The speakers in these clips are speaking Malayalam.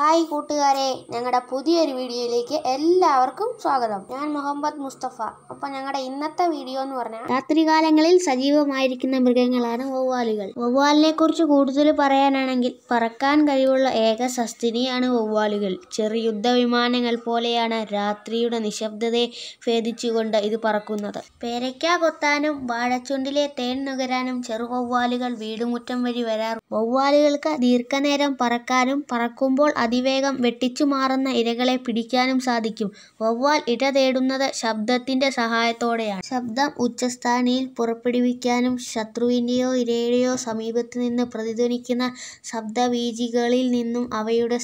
ഹായ് കൂട്ടുകാരെ ഞങ്ങളുടെ പുതിയൊരു വീഡിയോയിലേക്ക് എല്ലാവർക്കും സ്വാഗതം ഞാൻ മുഹമ്മദ് മുസ്തഫ അപ്പോൾ ഞങ്ങളുടെ ഇന്നത്തെ വീഡിയോ എന്ന് പറഞ്ഞാൽ രാത്രികാലങ്ങളിൽ സജീവമായിരിക്കുന്ന മൃഗങ്ങളാണ് വവ്വാലുകൾ വവ്വാലിനെ കുറിച്ച് കൂടുതൽ പറയാനാണെങ്കിൽ പറക്കാൻ കഴിവുള്ള ഏക സസ്തിനിയാണ് വവ്വാലുകൾ ചെറിയ യുദ്ധവിമാനങ്ങൾ പോലെയാണ് രാത്രിയുടെ നിശബ്ദതയെ ഭേദിച്ചുകൊണ്ട് ഇത് പറക്കുന്നത് പേരയ്ക്ക കൊത്താനും വാഴച്ചുണ്ടിലെ തേൻ നുകരാനും ചെറു വവ്വാലുകൾ വീടുമുറ്റം വഴി വരാറും വവ്വാലുകൾക്ക് ദീർഘനേരം പറക്കാനും പറക്കുമ്പോൾ അതിവേഗം വെട്ടിച്ചു മാറുന്ന ഇരകളെ പിടിക്കാനും സാധിക്കും. വവ്വാൽ ഇര തേടുന്നത് ശബ്ദത്തിന്റെ സഹായത്തോടെയാണ്. ശബ്ദം ഉച്ചസ്ഥാനിയിൽ പുറപ്പെടുവിക്കാനും ശത്രുവിൻ്റെയോ ഇരയുടെയോ നിന്ന് പ്രതിധ്വനിക്കുന്ന ശബ്ദവീജികളിൽ നിന്നും അവയുടെ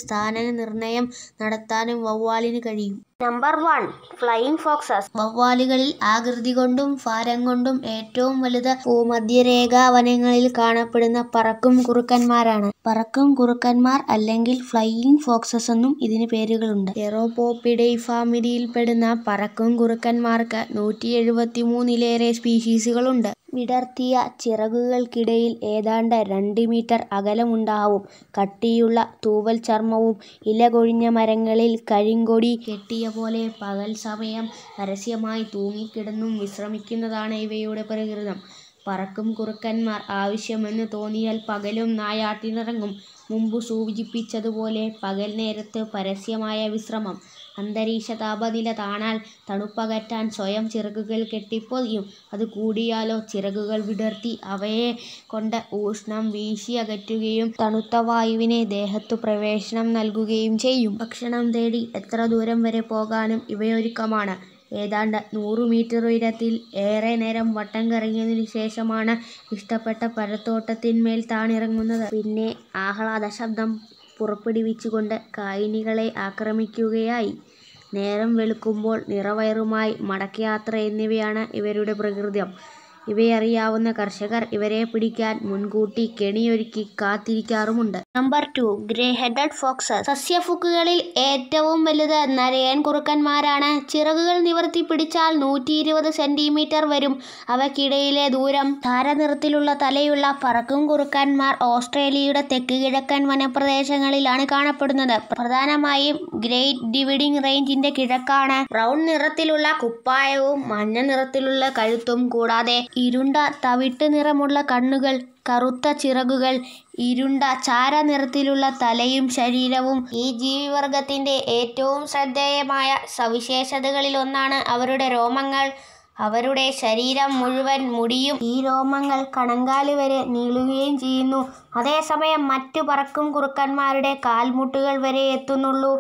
നിർണയം നടത്താനും വവ്വാലിന് കഴിയും. Number one flying foxes. വവ്വാലുകളിൽ ആകൃതി കൊണ്ടും ഫാരം കൊണ്ടും ഏറ്റവും വലുത് ഭൂമധ്യരേഖാ വനങ്ങളിൽ കാണപ്പെടുന്ന പറക്കും കുറുക്കന്മാരാണ്. പറക്കും കുറുക്കന്മാർ അല്ലെങ്കിൽ ഫ്ലൈയിങ് ഫോക്സസ് എന്നും ഇതിന് പേരുകളുണ്ട് എറോപോപ്പിഡൈ ഫാമിലിയിൽപ്പെടുന്ന പറക്കും കുറുക്കന്മാർക്ക് നൂറ്റി എഴുപത്തി മൂന്നിലേറെ സ്പീഷീസുകളുണ്ട് വിടർത്തിയ ചിറകുകൾക്കിടയിൽ ഏതാണ്ട് രണ്ട് മീറ്റർ അകലമുണ്ടാവും കട്ടിയുള്ള തൂവൽ ചർമ്മവും ഇലകൊഴിഞ്ഞ മരങ്ങളിൽ കരിങ്കൊടി കെട്ടിയ പോലെ പകൽ സമയം പരസ്യമായി തൂങ്ങിക്കിടന്നും വിശ്രമിക്കുന്നതാണ് ഇവയുടെ പ്രകൃതം പറക്കും കുറുക്കന്മാർ ആവശ്യമെന്നു തോന്നിയാൽ പകലും നായാട്ടിനിറങ്ങും. മുമ്പു സൂചിപ്പിച്ചതുപോലെ പകൽ നേരത്ത് പരസ്യമായ വിശ്രമം. അന്തരീക്ഷ താപനില താണാൽ തണുപ്പകറ്റാൻ സ്വയം ചിറകുകൾ കെട്ടിപ്പൊതിയും. അതു കൂടിയാലോ ചിറകുകൾ വിടർത്തി അവയെ കൊണ്ട് ഊഷ്ണം വീശിയകറ്റുകയും തണുത്ത വായുവിനെ ദേഹത്തു പ്രവേശനം നൽകുകയും ചെയ്യും. ഭക്ഷണം തേടി എത്ര ദൂരം വരെ പോകാനും ഇവയൊരുക്കമാണ്. ഏതാണ്ട് നൂറ് മീറ്റർ ഉയരത്തിൽ ഏറെ നേരം വട്ടം കറങ്ങിയതിനു ശേഷമാണ് ഇഷ്ടപ്പെട്ട പഴത്തോട്ടത്തിന്മേൽ താണിറങ്ങുന്നത്. പിന്നെ ആഹ്ലാദശബ്ദം പുറപ്പെടുവിച്ചുകൊണ്ട് കായിനികളെ ആക്രമിക്കുകയായി. നേരം വെളുക്കുമ്പോൾ നിറവയറുമായി മടക്കയാത്ര എന്നിവയാണ് ഇവരുടെ പ്രകൃതം. ഇവയറിയാവുന്ന കർഷകർ ഇവരെ പിടിക്കാൻ മുൻകൂട്ടി കെണിയൊരുക്കി കാത്തിരിക്കാറുമുണ്ട് number two grey headed fox സസ്യഫുക്കുകളിൽ ഏറ്റവും വലുത് നരയൻ കുറുക്കന്മാരാണ് ചിറകുകൾ നിവർത്തി പിടിച്ചാൽ നൂറ്റി ഇരുപത് സെന്റിമീറ്റർ വരും അവക്കിടയിലെ ദൂരം താരനിറത്തിലുള്ള തലയുള്ള പറക്കും കുറുക്കന്മാർ ഓസ്ട്രേലിയയുടെ തെക്ക് കിഴക്കൻ വനപ്രദേശങ്ങളിലാണ് കാണപ്പെടുന്നത് പ്രധാനമായും ഗ്രേറ്റ് ഡിവിഡിംഗ് റേഞ്ചിന്റെ കിഴക്കാണ് ബ്രൗൺ നിറത്തിലുള്ള കുപ്പായവും മഞ്ഞ നിറത്തിലുള്ള കഴുത്തും കൂടാതെ ഇരുണ്ട തവിട്ട് നിറമുള്ള കണ്ണുകൾ കറുത്ത ചിറകുകൾ ഇരുണ്ട ചാരനിറത്തിലുള്ള തലയും ശരീരവും ഈ ജീവിവർഗത്തിന്റെ ഏറ്റവും ശ്രദ്ധേയമായ സവിശേഷതകളിലൊന്നാണ് അവരുടെ രോമങ്ങൾ അവരുടെ ശരീരം മുഴുവൻ മുടിയും ഈ രോമങ്ങൾ കണങ്കാല് വരെ നീളുകയും ചെയ്യുന്നു അതേസമയം മറ്റു പറക്കും കുറുക്കന്മാരുടെ കാൽമുട്ടുകൾ വരെ എത്തുന്നുള്ളൂ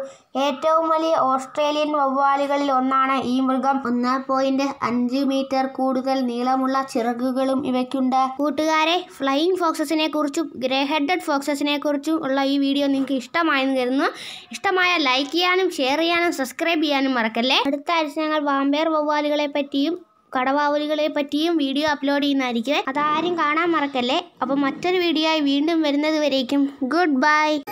ഏറ്റവും വലിയ ഓസ്ട്രേലിയൻ വവ്വാലുകളിൽ ഒന്നാണ് ഈ മൃഗം ഒന്ന് പോയിന്റ് അഞ്ച് മീറ്റർ കൂടുതൽ നീളമുള്ള ചിറകുകളും ഇവയ്ക്കുണ്ട് കൂട്ടുകാരെ ഫ്ലൈയിങ് ഫോക്സസിനെ കുറിച്ചും ഗ്രേ ഹെഡഡ് ഫോക്സസിനെ കുറിച്ചും ഉള്ള ഈ വീഡിയോ നിങ്ങൾക്ക് ഇഷ്ടമായെന്ന് കരുതുന്നു ഇഷ്ടമായ ലൈക്ക് ചെയ്യാനും ഷെയർ ചെയ്യാനും സബ്സ്ക്രൈബ് ചെയ്യാനും മറക്കല്ലേ അടുത്ത ആഴ്ച ഞങ്ങൾ വാമ്പയർ വവ്വാലുകളെ പറ്റിയും കടവാവലുകളെ പറ്റിയും വീഡിയോ അപ്ലോഡ് ചെയ്യുന്നതായിരിക്കും അതാരും കാണാൻ മറക്കല്ലേ അപ്പോൾ മറ്റൊരു വീഡിയോ ആയി വീണ്ടും വരുന്നത് വരേക്കും ഗുഡ് ബൈ